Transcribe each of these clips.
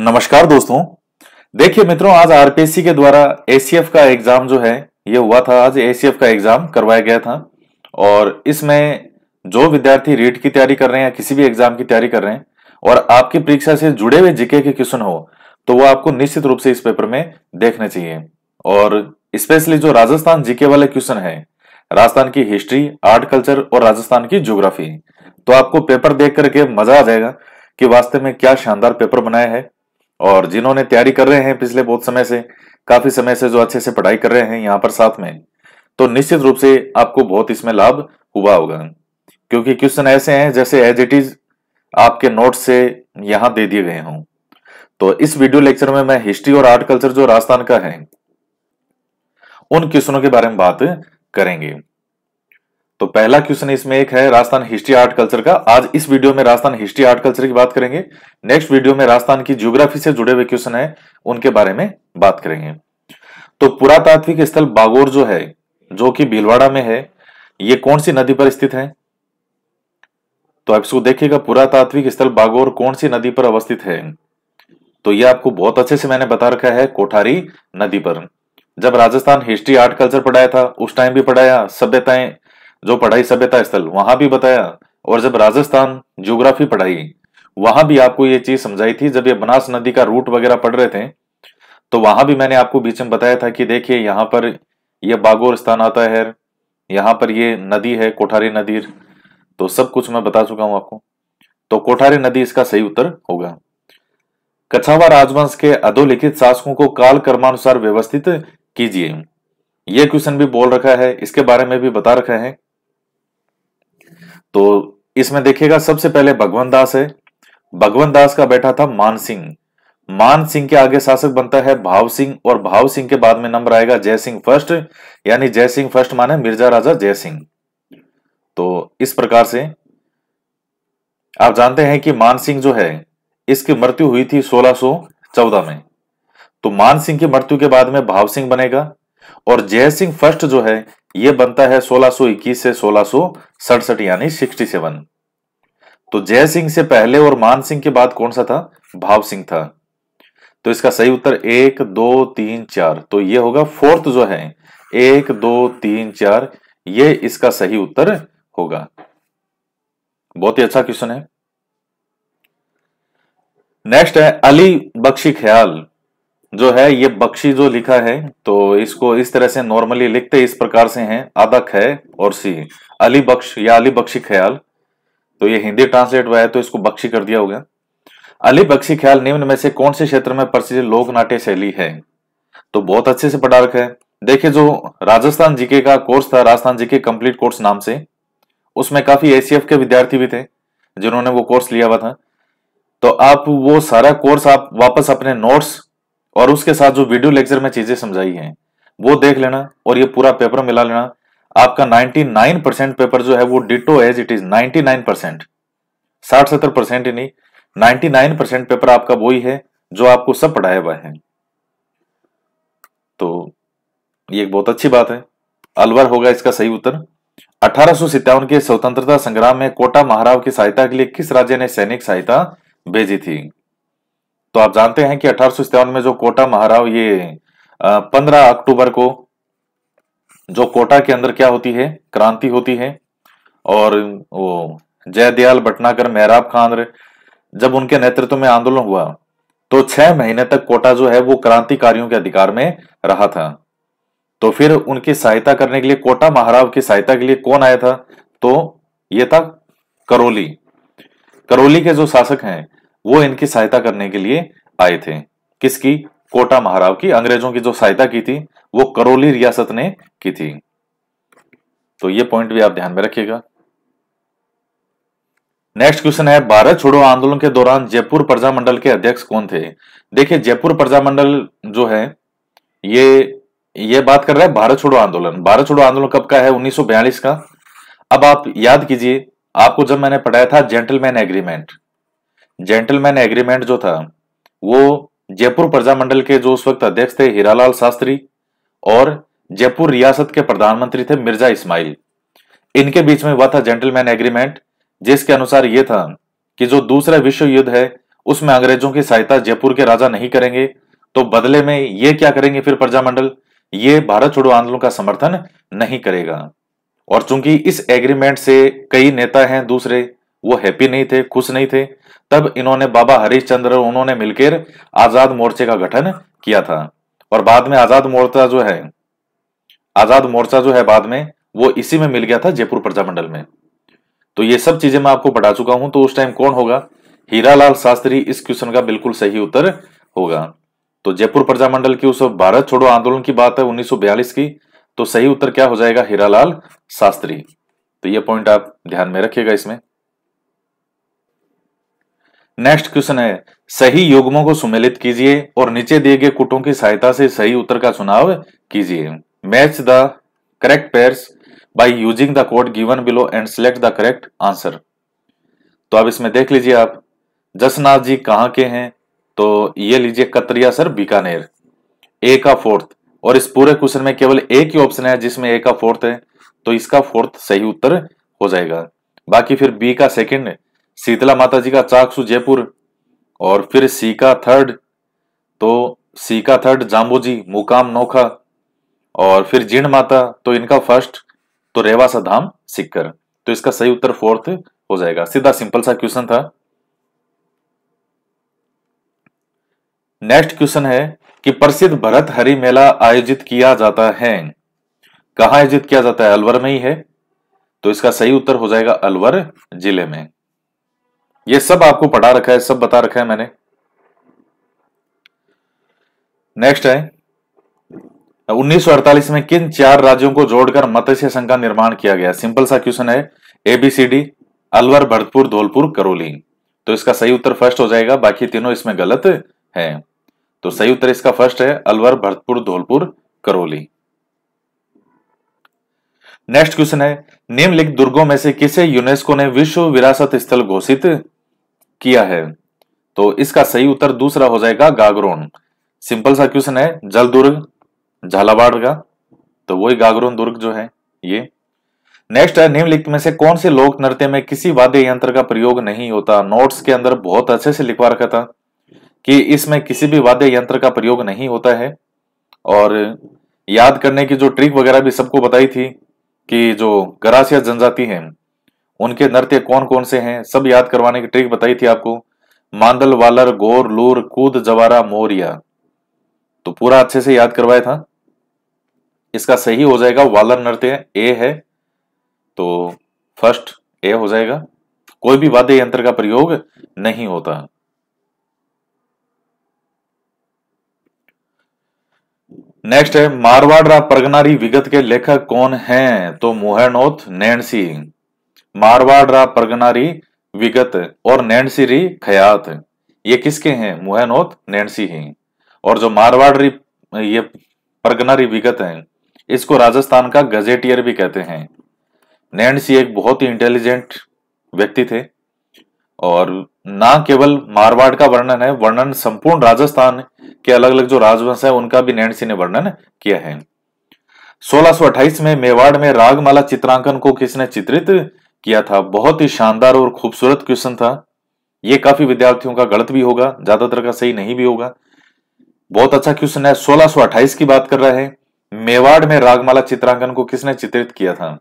नमस्कार दोस्तों देखिए मित्रों आज आरपीएससी के द्वारा एसीएफ का एग्जाम जो है ये हुआ था आज एसीएफ का एग्जाम करवाया गया था और इसमें जो विद्यार्थी रीट की तैयारी कर रहे हैं या किसी भी एग्जाम की तैयारी कर रहे हैं और आपकी परीक्षा से जुड़े हुए जीके के क्वेश्चन हो तो वो आपको निश्चित रूप से इस पेपर में देखने चाहिए और स्पेशली जो राजस्थान जीके वाले क्वेश्चन है राजस्थान की हिस्ट्री आर्ट कल्चर और राजस्थान की ज्योग्राफी तो आपको पेपर देख करके मजा आ जाएगा कि वास्तव में क्या शानदार पेपर बनाया है और जिन्होंने तैयारी कर रहे हैं पिछले बहुत समय से काफी समय से जो अच्छे से पढ़ाई कर रहे हैं यहाँ पर साथ में तो निश्चित रूप से आपको बहुत इसमें लाभ हुआ होगा क्योंकि क्वेश्चन ऐसे हैं जैसे एज इट इज आपके नोट से यहां दे दिए गए हों तो इस वीडियो लेक्चर में मैं हिस्ट्री और आर्ट कल्चर जो राजस्थान का है उन क्वेश्चनों के बारे में बात करेंगे तो पहला क्वेश्चन इसमें एक है राजस्थान हिस्ट्री आर्ट कल्चर का आज इस वीडियो में राजस्थान हिस्ट्री आर्ट कल्चर की बात करेंगे नेक्स्ट वीडियो में राजस्थान की ज्योग्राफी से जुड़े हुए क्वेश्चन है उनके बारे में बात करेंगे तो पुरातात्विक स्थल बागोर जो है जो कि भीलवाड़ा में है ये कौन सी नदी पर स्थित है तो आप इसको देखिएगा पुरातात्विक स्थल बागोर कौन सी नदी पर अवस्थित है तो यह आपको बहुत अच्छे से मैंने बता रखा है कोठारी नदी पर जब राजस्थान हिस्ट्री आर्ट कल्चर पढ़ाया था उस टाइम भी पढ़ाया सभ्यताएं जो पढ़ाई सभ्यता स्थल वहां भी बताया और जब राजस्थान ज्योग्राफी पढ़ाई वहां भी आपको ये चीज समझाई थी जब ये बनास नदी का रूट वगैरह पढ़ रहे थे तो वहां भी मैंने आपको बीच में बताया था कि देखिए यहाँ पर यह बागोर स्थान आता है यहाँ पर ये नदी है कोठारी नदी तो सब कुछ मैं बता चुका हूं आपको तो कोठारी नदी इसका सही उत्तर होगा कछावा राजवंश के अधोलिखित शासकों को काल कर्मानुसार व्यवस्थित कीजिए यह क्वेश्चन भी बोल रखा है इसके बारे में भी बता रखा है तो इसमें देखिएगा सबसे पहले भगवान दास है भगवान दास का बैठा था मान सिंह मान सिंह के आगे शासक बनता है भाव सिंह और भाव सिंह के बाद में नंबर आएगा जय सिंह फर्स्ट यानी जय सिंह फर्स्ट माने मिर्जा राजा जय सिंह तो इस प्रकार से आप जानते हैं कि मान सिंह जो है इसकी मृत्यु हुई थी 1614 में तो मान सिंह की मृत्यु के बाद में भाव सिंह बनेगा और जय सिंह फर्स्ट जो है ये बनता है 1621 से सोलह यानी 67 तो जय सिंह से पहले और मान सिंह के बाद कौन सा था भाव सिंह था तो इसका सही उत्तर एक दो तीन चार तो ये होगा फोर्थ जो है एक दो तीन चार ये इसका सही उत्तर होगा बहुत ही अच्छा क्वेश्चन है नेक्स्ट है अली बख्शी ख्याल जो है ये बख्शी जो लिखा है तो इसको इस तरह से नॉर्मली लिखते इस प्रकार से हैं आदक है और सी अली बख्श या अली बख्शी ख्याल तो ये हिंदी ट्रांसलेट हुआ है तो इसको बख्शी कर दिया होगा अली बख्शी ख्याल निम्न में से कौन से क्षेत्र में प्रसिद्ध लोक नाट्य शैली है तो बहुत अच्छे से पढ़ा रखा है देखिये जो राजस्थान जीके का कोर्स था राजस्थान जीके कंप्लीट कोर्स नाम से उसमें काफी एसीएफ के विद्यार्थी भी थे जिन्होंने वो कोर्स लिया हुआ था तो आप वो सारा कोर्स आप वापस अपने नोट्स और उसके साथ जो वीडियो लेक्चर में चीजें समझाई हैं वो देख लेना और ये पूरा पेपर मिला लेना आपका 99 परसेंट पेपर जो है वो ditto as it is 99 percent साठ सत्तर परसेंट ही नहीं 99 परसेंट पेपर आपका वही है जो आपको सब पढ़ाया हुआ है तो ये एक बहुत अच्छी बात है अलवर होगा इसका सही उत्तर अठारह के स्वतंत्रता संग्राम में कोटा महाराव की सहायता के लिए किस राज्य ने सैनिक सहायता भेजी थी तो आप जानते हैं कि अठारह में जो कोटा महाराव ये पंद्रह अक्टूबर को जो कोटा के अंदर क्या होती है क्रांति होती है और वो जयदयाल भटनागर मेहराब खान जब उनके नेतृत्व में आंदोलन हुआ तो छह महीने तक कोटा जो है वो क्रांतिकारियों के अधिकार में रहा था तो फिर उनकी सहायता करने के लिए कोटा महाराव की सहायता के लिए कौन आया था तो ये था करोली करोली के जो शासक हैं वो इनकी सहायता करने के लिए आए थे किसकी कोटा महाराव की अंग्रेजों की जो सहायता की थी वो करौली रियासत ने की थी तो ये पॉइंट भी आप ध्यान में रखिएगा नेक्स्ट क्वेश्चन है भारत छोड़ो आंदोलन के दौरान जयपुर प्रजामंडल के अध्यक्ष कौन थे देखिए जयपुर प्रजामंडल जो है ये ये बात कर रहा है भारत छोड़ो आंदोलन भारत छोड़ो आंदोलन कब का है 1942 का अब आप याद कीजिए आपको जब मैंने पढ़ाया था जेंटलमैन एग्रीमेंट जेंटलमैन एग्रीमेंट जो था वो जयपुर प्रजामंडल के जो उस वक्त अध्यक्ष थे हीरालाल शास्त्री और जयपुर रियासत के प्रधानमंत्री थे मिर्जा इस्माइल इनके बीच में हुआ था जेंटलमैन एग्रीमेंट जिसके अनुसार यह था कि जो दूसरा विश्व युद्ध है उसमें अंग्रेजों की सहायता जयपुर के राजा नहीं करेंगे तो बदले में ये क्या करेंगे फिर प्रजामंडल ये भारत छोड़ो आंदोलन का समर्थन नहीं करेगा और चूंकि इस एग्रीमेंट से कई नेता हैं दूसरे वो हैप्पी नहीं थे खुश नहीं थे तब इन्होंने बाबा हरिश्चंद्र उन्होंने मिलकर आजाद मोर्चे का गठन किया था और बाद में आजाद मोर्चा जो है आजाद मोर्चा जो है बाद में वो इसी में मिल गया था जयपुर प्रजामंडल में तो ये सब चीजें मैं आपको बता चुका हूं तो उस टाइम कौन होगा हीरालाल शास्त्री इस क्वेश्चन का बिल्कुल सही उत्तर होगा तो जयपुर प्रजामंडल की उस भारत छोड़ो आंदोलन की बात है 1942 की तो सही उत्तर क्या हो जाएगा हीरालाल शास्त्री तो ये पॉइंट आप ध्यान में रखिएगा इसमें नेक्स्ट क्वेश्चन है सही युग्मों को सुमेलित कीजिए और नीचे दिए गए कुटों की सहायता से सही उत्तर का चुनाव कीजिए match the correct pairs by using the code given below and select the correct answer तो अब इसमें देख लीजिए आप जसनाथ जी कहां के हैं तो ये लीजिए कतरिया सर बीकानेर ए का फोर्थ और इस पूरे क्वेश्चन में केवल एक ही ऑप्शन है जिसमें ए का फोर्थ है तो इसका फोर्थ सही उत्तर हो जाएगा बाकी फिर बी का सेकंड शीतला माता जी का चाकसू जयपुर और फिर सीका थर्ड तो सीका थर्ड जाम्बोजी मुकाम नोखा और फिर जीण माता तो इनका फर्स्ट तो रेवासा धाम सिक्कर तो इसका सही उत्तर फोर्थ हो जाएगा सीधा सिंपल सा क्वेश्चन था नेक्स्ट क्वेश्चन है कि प्रसिद्ध भरत हरि मेला आयोजित किया जाता है कहा आयोजित किया जाता है अलवर में ही है तो इसका सही उत्तर हो जाएगा अलवर जिले में ये सब आपको पढ़ा रखा है सब बता रखा है मैंने नेक्स्ट है 1948 में किन चार राज्यों को जोड़कर मत्स्य संघ का निर्माण किया गया सिंपल सा क्वेश्चन है एबीसीडी अलवर भरतपुर धौलपुर करोली तो इसका सही उत्तर फर्स्ट हो जाएगा बाकी तीनों इसमें गलत है तो सही उत्तर इसका फर्स्ट है अलवर भरतपुर धौलपुर करोली नेक्स्ट क्वेश्चन है निम्नलिखित दुर्गों में से किसे यूनेस्को ने विश्व विरासत स्थल घोषित किया है तो इसका सही उत्तर दूसरा हो जाएगा गागरोन सिंपल सा क्वेश्चन है जल दुर्ग झालावाड़ का तो वही गागरोन दुर्ग जो है ये नेक्स्ट है निम्नलिखित में से कौन से लोक नृत्य में किसी वाद्य यंत्र का प्रयोग नहीं होता नोट्स के अंदर बहुत अच्छे से लिखवा रखा था कि इसमें किसी भी वाद्य यंत्र का प्रयोग नहीं होता है और याद करने की जो ट्रिक वगैरह भी सबको बताई थी कि जो गरासिया जनजाति है उनके नृत्य कौन कौन से हैं सब याद करवाने की ट्रिक बताई थी आपको मांडल वालर गोर लूर कूद जवारा मोरिया तो पूरा अच्छे से याद करवाया था इसका सही हो जाएगा वालर नृत्य ए है तो फर्स्ट ए हो जाएगा कोई भी वाद्य यंत्र का प्रयोग नहीं होता नेक्स्ट है मारवाड़ा परगनारी विगत के लेखक कौन हैं तो मोहनोथ नैनसी मारवाड़ रा परगनारी विगत और नैणसी री खयात ये किसके हैं मुहनोत नैणसी हैं और जो मारवाड़ री ये परगनारी विगत हैं इसको राजस्थान का गजेटियर भी कहते हैं नैणसी एक बहुत ही इंटेलिजेंट व्यक्ति थे और ना केवल मारवाड़ का वर्णन है वर्णन संपूर्ण राजस्थान के अलग अलग जो राजवंश है उनका भी नैणसी ने वर्णन किया है 1628 में मेवाड़ में रागमाला चित्रांकन को किसने चित्रित किया था बहुत ही शानदार और खूबसूरत क्वेश्चन था यह काफी विद्यार्थियों का गलत भी होगा ज्यादातर का सही नहीं भी होगा बहुत अच्छा क्वेश्चन है सोलह की बात कर रहे हैं मेवाड़ में रागमाला चित्रांकन को किसने चित्रित किया था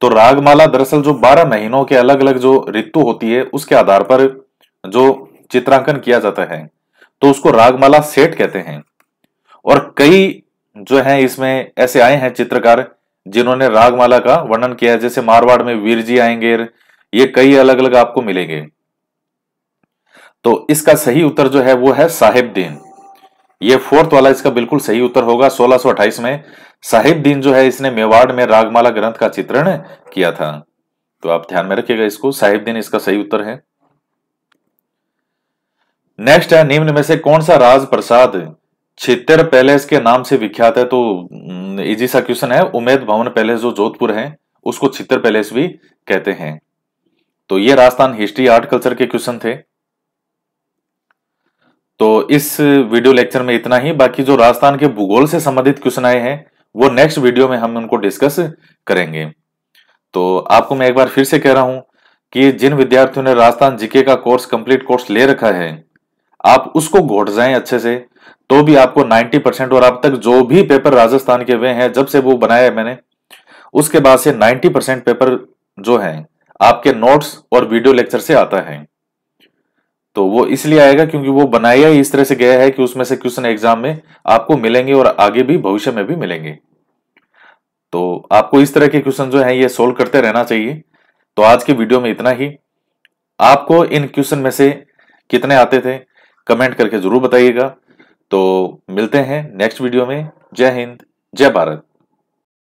तो रागमाला दरअसल जो 12 महीनों के अलग अलग जो ऋतु होती है उसके आधार पर जो चित्रांकन किया जाता है तो उसको रागमाला सेट कहते हैं और कई जो है इसमें ऐसे आए हैं चित्रकार जिन्होंने रागमाला का वर्णन किया है जैसे मारवाड़ में वीर जी आएंगे ये कई अलग अलग आपको मिलेंगे तो इसका सही उत्तर जो है वो है दीन ये फोर्थ वाला इसका बिल्कुल सही उत्तर होगा सोलह में साहिब दीन जो है इसने मेवाड़ में रागमाला ग्रंथ का चित्रण किया था तो आप ध्यान में रखिएगा इसको साहिब दीन इसका सही उत्तर है नेक्स्ट है निम्न में से कौन सा राज प्रसाद छिहत्तर पैलेस के नाम से विख्यात है तो इजी सा क्वेश्चन है उमेद भवन पैलेस जो जोधपुर है उसको छिहत्तर पैलेस भी कहते हैं तो ये राजस्थान हिस्ट्री आर्ट कल्चर के क्वेश्चन थे तो इस वीडियो लेक्चर में इतना ही बाकी जो राजस्थान के भूगोल से संबंधित क्वेश्चन आए हैं वो नेक्स्ट वीडियो में हम उनको डिस्कस करेंगे तो आपको मैं एक बार फिर से कह रहा हूं कि जिन विद्यार्थियों ने राजस्थान जीके का कोर्स कंप्लीट कोर्स ले रखा है आप उसको घोट जाएं अच्छे से तो भी आपको 90 परसेंट और अब तक जो भी पेपर राजस्थान के हुए हैं जब से वो बनाया है मैंने उसके बाद से 90 परसेंट पेपर जो है आपके नोट्स और वीडियो लेक्चर से आता है तो वो इसलिए आएगा क्योंकि वो बनाया ही इस तरह से गया है कि उसमें से क्वेश्चन एग्जाम में आपको मिलेंगे और आगे भी भविष्य में भी मिलेंगे तो आपको इस तरह के क्वेश्चन जो है ये सोल्व करते रहना चाहिए तो आज के वीडियो में इतना ही आपको इन क्वेश्चन में से कितने आते थे कमेंट करके जरूर बताइएगा तो मिलते हैं नेक्स्ट वीडियो में जय हिंद जय भारत